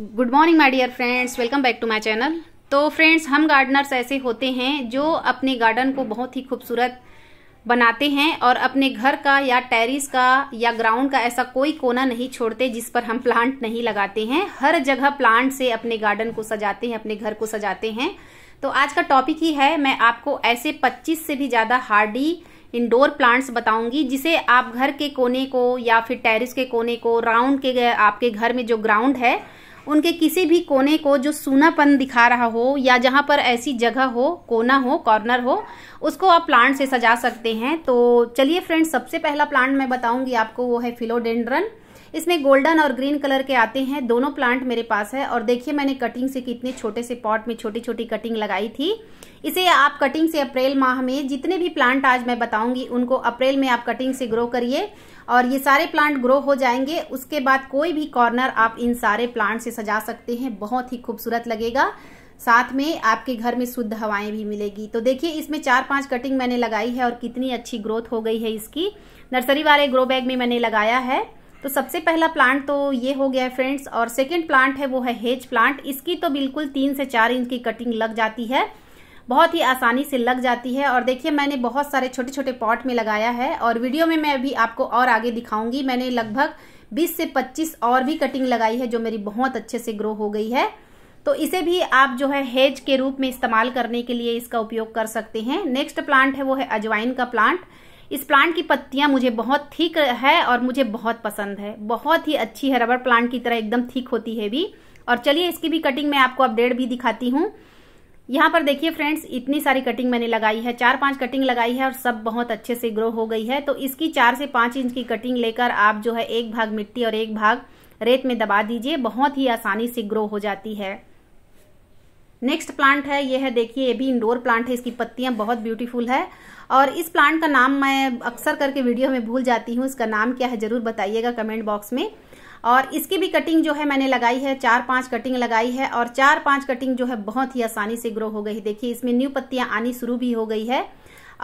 good morning my dear friends welcome back to my channel तो friends हम gardeners ऐसे होते हैं जो अपने गार्डन को बहुत ही खूबसूरत बनाते हैं और अपने घर का या टेरिस का या ग्राउंड का ऐसा कोई कोना नहीं छोड़ते जिस पर हम प्लांट नहीं लगाते हैं हर जगह प्लांट से अपने गार्डन को सजाते हैं अपने घर को सजाते हैं तो आज का टॉपिक ही है मैं आपको ऐसे पच्चीस से भी ज़्यादा हार्डी इंडोर प्लांट्स बताऊंगी जिसे आप घर के कोने को या फिर टेरिस के कोने को राउंड के आपके घर में जो ग्राउंड है उनके किसी भी कोने को जो सूनापन दिखा रहा हो या जहाँ पर ऐसी जगह हो कोना हो कॉर्नर हो उसको आप प्लांट से सजा सकते हैं तो चलिए फ्रेंड्स सबसे पहला प्लांट मैं बताऊंगी आपको वो है फिलोडेंड्रन इसमें गोल्डन और ग्रीन कलर के आते हैं दोनों प्लांट मेरे पास है और देखिए मैंने कटिंग से कितने छोटे से पॉट में छोटी छोटी कटिंग लगाई थी इसे आप कटिंग से अप्रैल माह में जितने भी प्लांट आज मैं बताऊंगी उनको अप्रैल में आप कटिंग से ग्रो करिए और ये सारे प्लांट ग्रो हो जाएंगे उसके बाद कोई भी कॉर्नर आप इन सारे प्लांट से सजा सकते हैं बहुत ही खूबसूरत लगेगा साथ में आपके घर में शुद्ध हवाएं भी मिलेगी तो देखिए इसमें चार पांच कटिंग मैंने लगाई है और कितनी अच्छी ग्रोथ हो गई है इसकी नर्सरी वाले ग्रो बैग में मैंने लगाया है तो सबसे पहला प्लांट तो ये हो गया है फ्रेंड्स और सेकेंड प्लांट है वो है हेज प्लांट इसकी तो बिल्कुल तीन से चार इंच की कटिंग लग जाती है बहुत ही आसानी से लग जाती है और देखिए मैंने बहुत सारे छोटे छोटे पॉट में लगाया है और वीडियो में मैं अभी आपको और आगे दिखाऊंगी मैंने लगभग 20 से 25 और भी कटिंग लगाई है जो मेरी बहुत अच्छे से ग्रो हो गई है तो इसे भी आप जो है हेज के रूप में इस्तेमाल करने के लिए इसका उपयोग कर सकते हैं नेक्स्ट प्लांट है वो है अजवाइन का प्लांट इस प्लांट की पत्तियां मुझे बहुत थीक है और मुझे बहुत पसंद है बहुत ही अच्छी है रबर प्लांट की तरह एकदम थीक होती है भी और चलिए इसकी भी कटिंग मैं आपको अपडेट भी दिखाती हूँ यहाँ पर देखिए फ्रेंड्स इतनी सारी कटिंग मैंने लगाई है चार पांच कटिंग लगाई है और सब बहुत अच्छे से ग्रो हो गई है तो इसकी चार से पांच इंच की कटिंग लेकर आप जो है एक भाग मिट्टी और एक भाग रेत में दबा दीजिए बहुत ही आसानी से ग्रो हो जाती है नेक्स्ट प्लांट है यह है देखिए ये भी इंडोर प्लांट है इसकी पत्तियां बहुत ब्यूटीफुल है और इस प्लांट का नाम मैं अक्सर करके वीडियो में भूल जाती हूँ इसका नाम क्या है जरूर बताइएगा कमेंट बॉक्स में और इसकी भी कटिंग जो है मैंने लगाई है चार पांच कटिंग लगाई है और चार पांच कटिंग जो है बहुत ही आसानी से ग्रो हो गई देखिए इसमें न्यू पत्तियां आनी शुरू भी हो गई है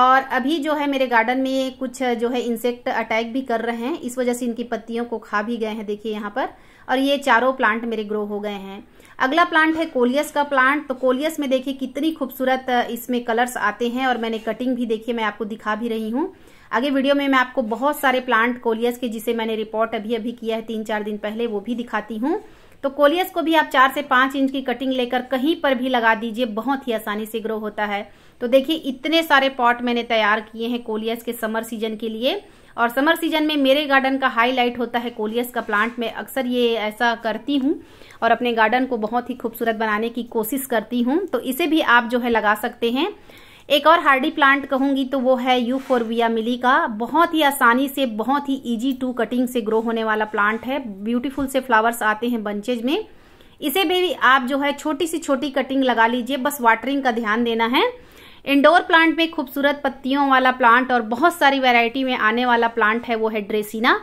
और अभी जो है मेरे गार्डन में कुछ जो है इंसेक्ट अटैक भी कर रहे हैं इस वजह से इनकी पत्तियों को खा भी गए हैं देखिए यहाँ पर और ये चारों प्लांट मेरे ग्रो हो गए हैं अगला प्लांट है कोलियस का प्लांट तो कोलियस में देखिए कितनी खूबसूरत इसमें कलर्स आते हैं और मैंने कटिंग भी देखिए मैं आपको दिखा भी रही हूँ आगे वीडियो में मैं आपको बहुत सारे प्लांट कोलियस के जिसे मैंने रिपोर्ट अभी अभी किया है तीन चार दिन पहले वो भी दिखाती हूँ तो कोलियस को भी आप चार से पांच इंच की कटिंग लेकर कहीं पर भी लगा दीजिए बहुत ही आसानी से ग्रो होता है तो देखिए इतने सारे पॉट मैंने तैयार किए हैं कोलियस के समर सीजन के लिए और समर सीजन में मेरे गार्डन का हाईलाइट होता है कोलियस का प्लांट मैं अक्सर ये ऐसा करती हूँ और अपने गार्डन को बहुत ही खूबसूरत बनाने की कोशिश करती हूँ तो इसे भी आप जो है लगा सकते हैं एक और हार्डी प्लांट कहूंगी तो वो है यू यूफोरबिया मिली का बहुत ही आसानी से बहुत ही इजी टू कटिंग से ग्रो होने वाला प्लांट है ब्यूटीफुल से फ्लावर्स आते हैं बंचेज में इसे भी आप जो है छोटी सी छोटी कटिंग लगा लीजिए बस वाटरिंग का ध्यान देना है इंडोर प्लांट में खूबसूरत पत्तियों वाला प्लांट और बहुत सारी वेरायटी में आने वाला प्लांट है वो है ड्रेसिना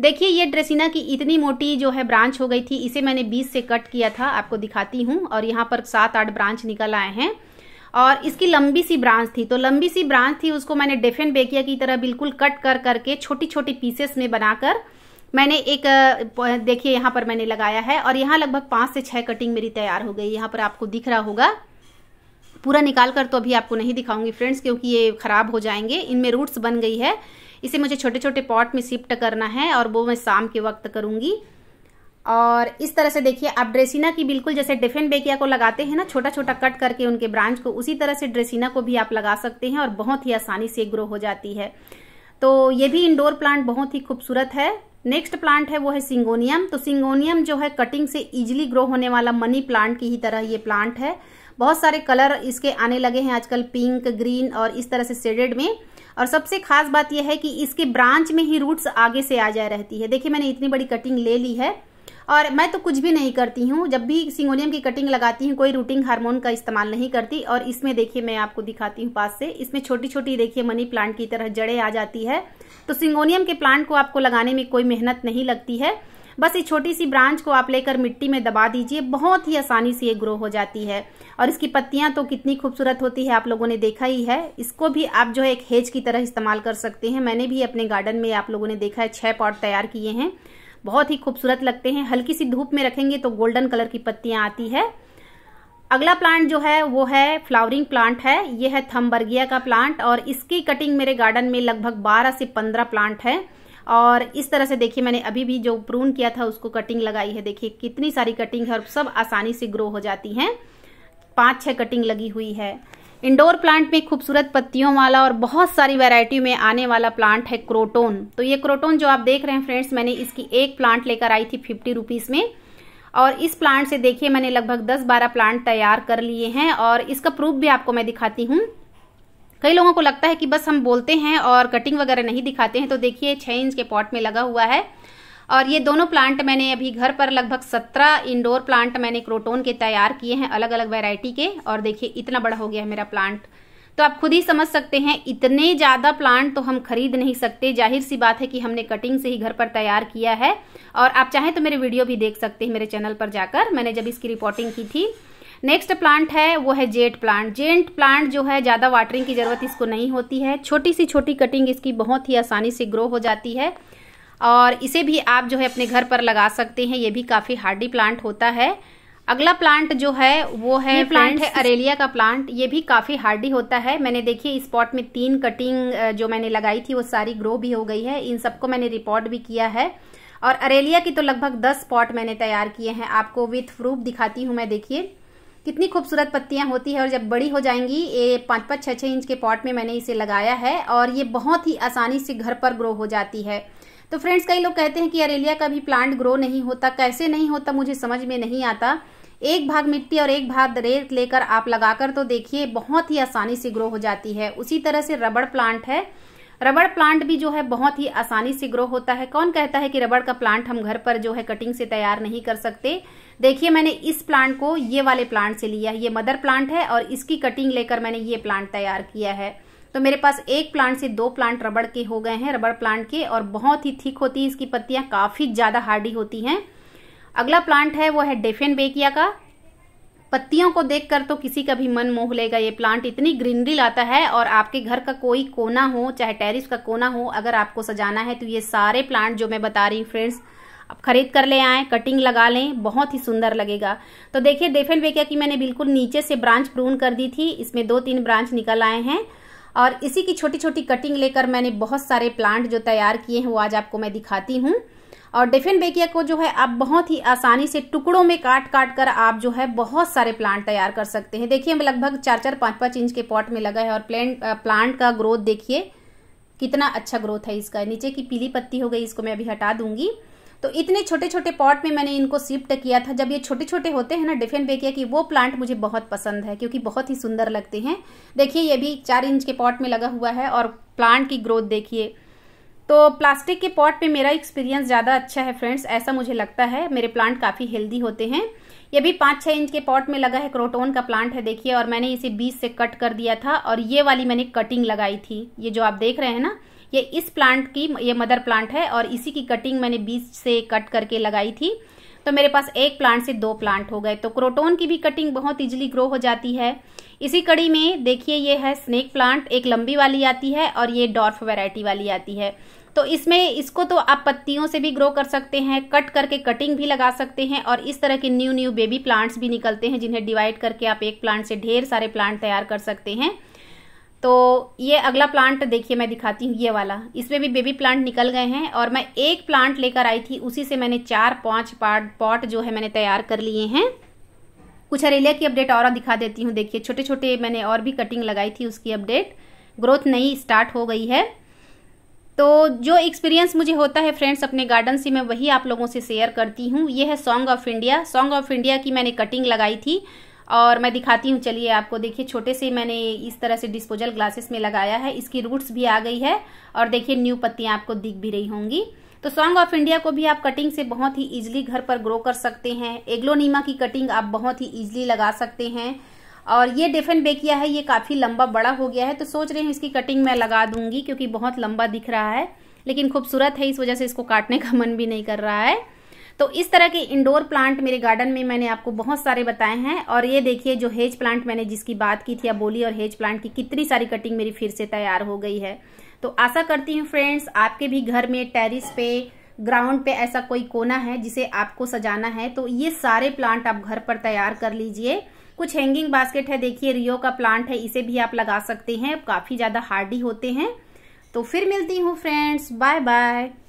देखिए ये ड्रेसिना की इतनी मोटी जो है ब्रांच हो गई थी इसे मैंने बीस से कट किया था आपको दिखाती हूँ और यहाँ पर सात आठ ब्रांच निकल आए हैं और इसकी लंबी सी ब्रांच थी तो लंबी सी ब्रांच थी उसको मैंने डेफेन बेकिया की तरह बिल्कुल कट कर करके छोटी छोटी पीसेस में बनाकर मैंने एक देखिए यहाँ पर मैंने लगाया है और यहाँ लगभग पाँच से छः कटिंग मेरी तैयार हो गई यहाँ पर आपको दिख रहा होगा पूरा निकाल कर तो अभी आपको नहीं दिखाऊंगी फ्रेंड्स क्योंकि ये ख़राब हो जाएंगे इनमें रूट्स बन गई है इसे मुझे छोटे छोटे पॉट में शिफ्ट करना है और वो मैं शाम के वक्त करूंगी और इस तरह से देखिए आप ड्रेसिना की बिल्कुल जैसे डिफेन बेकिया को लगाते हैं ना छोटा छोटा कट करके उनके ब्रांच को उसी तरह से ड्रेसिना को भी आप लगा सकते हैं और बहुत ही आसानी से ग्रो हो जाती है तो ये भी इंडोर प्लांट बहुत ही खूबसूरत है नेक्स्ट प्लांट है वो है सिंगोनियम तो सिंगोनियम जो है कटिंग से इजिली ग्रो होने वाला मनी प्लांट की ही तरह ये प्लांट है बहुत सारे कलर इसके आने लगे हैं आजकल पिंक ग्रीन और इस तरह से शेडेड में और सबसे खास बात यह है कि इसके ब्रांच में ही रूट्स आगे से आ जाए रहती है देखिए मैंने इतनी बड़ी कटिंग ले ली है और मैं तो कुछ भी नहीं करती हूँ जब भी सिंगोनियम की कटिंग लगाती हूँ कोई रूटिंग हार्मोन का इस्तेमाल नहीं करती और इसमें देखिए मैं आपको दिखाती हूँ पास से इसमें छोटी छोटी देखिए मनी प्लांट की तरह जड़ें आ जाती है तो सिंगोनियम के प्लांट को आपको लगाने में कोई मेहनत नहीं लगती है बस इस छोटी सी ब्रांच को आप लेकर मिट्टी में दबा दीजिए बहुत ही आसानी से ये ग्रो हो जाती है और इसकी पत्तियां तो कितनी खूबसूरत होती है आप लोगों ने देखा ही है इसको भी आप जो है एक हेज की तरह इस्तेमाल कर सकते हैं मैंने भी अपने गार्डन में आप लोगों ने देखा है छः पॉट तैयार किए हैं बहुत ही खूबसूरत लगते हैं हल्की सी धूप में रखेंगे तो गोल्डन कलर की पत्तियां आती है अगला प्लांट जो है वो है फ्लावरिंग प्लांट है ये है थम्बर्गिया का प्लांट और इसकी कटिंग मेरे गार्डन में लगभग 12 से 15 प्लांट है और इस तरह से देखिए मैंने अभी भी जो प्रून किया था उसको कटिंग लगाई है देखिए कितनी सारी कटिंग है और सब आसानी से ग्रो हो जाती हैं पांच छह कटिंग लगी हुई है इंडोर प्लांट में खूबसूरत पत्तियों वाला और बहुत सारी वैरायटी में आने वाला प्लांट है क्रोटोन तो ये क्रोटोन जो आप देख रहे हैं फ्रेंड्स मैंने इसकी एक प्लांट लेकर आई थी फिफ्टी रुपीज़ में और इस प्लांट से देखिए मैंने लगभग 10-12 प्लांट तैयार कर लिए हैं और इसका प्रूफ भी आपको मैं दिखाती हूँ कई लोगों को लगता है कि बस हम बोलते हैं और कटिंग वगैरह नहीं दिखाते हैं तो देखिए छः इंच के पॉट में लगा हुआ है और ये दोनों प्लांट मैंने अभी घर पर लगभग सत्रह इंडोर प्लांट मैंने क्रोटोन के तैयार किए हैं अलग अलग वैरायटी के और देखिए इतना बड़ा हो गया है मेरा प्लांट तो आप खुद ही समझ सकते हैं इतने ज़्यादा प्लांट तो हम खरीद नहीं सकते जाहिर सी बात है कि हमने कटिंग से ही घर पर तैयार किया है और आप चाहें तो मेरे वीडियो भी देख सकते हैं मेरे चैनल पर जाकर मैंने जब इसकी रिपोर्टिंग की थी नेक्स्ट प्लांट है वो है जेट प्लांट जेंट प्लांट जो है ज़्यादा वाटरिंग की ज़रूरत इसको नहीं होती है छोटी सी छोटी कटिंग इसकी बहुत ही आसानी से ग्रो हो जाती है और इसे भी आप जो है अपने घर पर लगा सकते हैं ये भी काफ़ी हार्डी प्लांट होता है अगला प्लांट जो है वो है प्लांट है अरेलिया का प्लांट ये भी काफ़ी हार्डी होता है मैंने देखिए इस पॉट में तीन कटिंग जो मैंने लगाई थी वो सारी ग्रो भी हो गई है इन सबको मैंने रिपोर्ट भी किया है और अरेलिया की तो लगभग दस पॉट मैंने तैयार किए हैं आपको विथ प्रूफ दिखाती हूँ मैं देखिए कितनी खूबसूरत पत्तियां होती है और जब बड़ी हो जाएंगी ये पाँच पाँच छः छः इंच के पॉट में मैंने इसे लगाया है और ये बहुत ही आसानी से घर पर ग्रो हो जाती है तो फ्रेंड्स कई लोग कहते हैं कि अरेलिया का भी प्लांट ग्रो नहीं होता कैसे नहीं होता मुझे समझ में नहीं आता एक भाग मिट्टी और एक भाग रेत लेकर आप लगाकर तो देखिए बहुत ही आसानी से ग्रो हो जाती है उसी तरह से रबड़ प्लांट है रबड़ प्लांट भी जो है बहुत ही आसानी से ग्रो होता है कौन कहता है कि रबड़ का प्लांट हम घर पर जो है कटिंग से तैयार नहीं कर सकते देखिए मैंने इस प्लांट को ये वाले प्लांट से लिया है ये मदर प्लांट है और इसकी कटिंग लेकर मैंने ये प्लांट तैयार किया है तो मेरे पास एक प्लांट से दो प्लांट रबड़ के हो गए हैं रबड़ प्लांट के और बहुत ही थिक होती है इसकी पत्तियां काफ़ी ज़्यादा हार्डी होती हैं अगला प्लांट है वो है डेफेन बेकिया का पत्तियों को देखकर तो किसी का भी मन मोह लेगा ये प्लांट इतनी ग्रीनरी लाता है और आपके घर का कोई कोना हो चाहे टेरिस का कोना हो अगर आपको सजाना है तो ये सारे प्लांट जो मैं बता रही हूँ फ्रेंड्स आप खरीद कर ले आए कटिंग लगा लें बहुत ही सुंदर लगेगा तो देखिए डेफेन बेकिया की मैंने बिल्कुल नीचे से ब्रांच प्रून कर दी थी इसमें दो तीन ब्रांच निकल आए हैं और इसी की छोटी छोटी कटिंग लेकर मैंने बहुत सारे प्लांट जो तैयार किए हैं वो आज आपको मैं दिखाती हूँ और डेफिन बेकिया को जो है आप बहुत ही आसानी से टुकड़ों में काट काट कर आप जो है बहुत सारे प्लांट तैयार कर सकते हैं देखिए लगभग चार चार पाँच पाँच इंच के पॉट में लगा है और प्लांट प्लांट का ग्रोथ देखिए कितना अच्छा ग्रोथ है इसका नीचे की पीली पत्ती हो गई इसको मैं अभी हटा दूंगी तो इतने छोटे छोटे पॉट में मैंने इनको शिफ्ट किया था जब ये छोटे छोटे होते हैं ना डिफेंड बेकिया की वो प्लांट मुझे बहुत पसंद है क्योंकि बहुत ही सुंदर लगते हैं देखिए ये भी चार इंच के पॉट में लगा हुआ है और प्लांट की ग्रोथ देखिए तो प्लास्टिक के पॉट पे मेरा एक्सपीरियंस ज़्यादा अच्छा है फ्रेंड्स ऐसा मुझे लगता है मेरे प्लांट काफ़ी हेल्दी होते हैं ये भी पाँच छः इंच के पॉट में लगा है क्रोटोन का प्लांट है देखिए और मैंने इसे बीस से कट कर दिया था और ये वाली मैंने कटिंग लगाई थी ये जो आप देख रहे हैं ना ये इस प्लांट की ये मदर प्लांट है और इसी की कटिंग मैंने बीच से कट करके लगाई थी तो मेरे पास एक प्लांट से दो प्लांट हो गए तो क्रोटोन की भी कटिंग बहुत इजिली ग्रो हो जाती है इसी कड़ी में देखिए ये है स्नेक प्लांट एक लंबी वाली आती है और ये डॉर्फ वेराइटी वाली आती है तो इसमें इसको तो आप पत्तियों से भी ग्रो कर सकते हैं कट करके कटिंग भी लगा सकते हैं और इस तरह के न्यू न्यू बेबी प्लांट्स भी निकलते हैं जिन्हें डिवाइड करके आप एक प्लांट से ढेर सारे प्लांट तैयार कर सकते हैं तो ये अगला प्लांट देखिए मैं दिखाती हूँ ये वाला इसमें भी बेबी प्लांट निकल गए हैं और मैं एक प्लांट लेकर आई थी उसी से मैंने चार पाँच पॉट जो है मैंने तैयार कर लिए हैं कुछ हरेलिया की अपडेट और दिखा देती हूँ देखिए छोटे छोटे मैंने और भी कटिंग लगाई थी उसकी अपडेट ग्रोथ नई स्टार्ट हो गई है तो जो एक्सपीरियंस मुझे होता है फ्रेंड्स अपने गार्डन से मैं वही आप लोगों से शेयर करती हूँ ये है song of India song of India की मैंने कटिंग लगाई थी और मैं दिखाती हूँ चलिए आपको देखिए छोटे से मैंने इस तरह से डिस्पोजल ग्लासेस में लगाया है इसकी रूट्स भी आ गई है और देखिए न्यू पत्तियाँ आपको दिख भी रही होंगी तो सॉन्ग ऑफ इंडिया को भी आप कटिंग से बहुत ही इजीली घर पर ग्रो कर सकते हैं एग्लोनीमा की कटिंग आप बहुत ही ईजिली लगा सकते हैं और ये डिफेन बेकिया है ये काफ़ी लंबा बड़ा हो गया है तो सोच रहे हैं इसकी कटिंग मैं लगा दूंगी क्योंकि बहुत लंबा दिख रहा है लेकिन खूबसूरत है इस वजह से इसको काटने का मन भी नहीं कर रहा है तो इस तरह के इंडोर प्लांट मेरे गार्डन में मैंने आपको बहुत सारे बताए हैं और ये देखिए जो हेज प्लांट मैंने जिसकी बात की थी बोली और हेज प्लांट की कितनी सारी कटिंग मेरी फिर से तैयार हो गई है तो आशा करती हूँ फ्रेंड्स आपके भी घर में टेरिस पे ग्राउंड पे ऐसा कोई कोना है जिसे आपको सजाना है तो ये सारे प्लांट आप घर पर तैयार कर लीजिए कुछ हैंगिंग बास्केट है देखिए रियो का प्लांट है इसे भी आप लगा सकते हैं काफ़ी ज़्यादा हार्डी होते हैं तो फिर मिलती हूँ फ्रेंड्स बाय बाय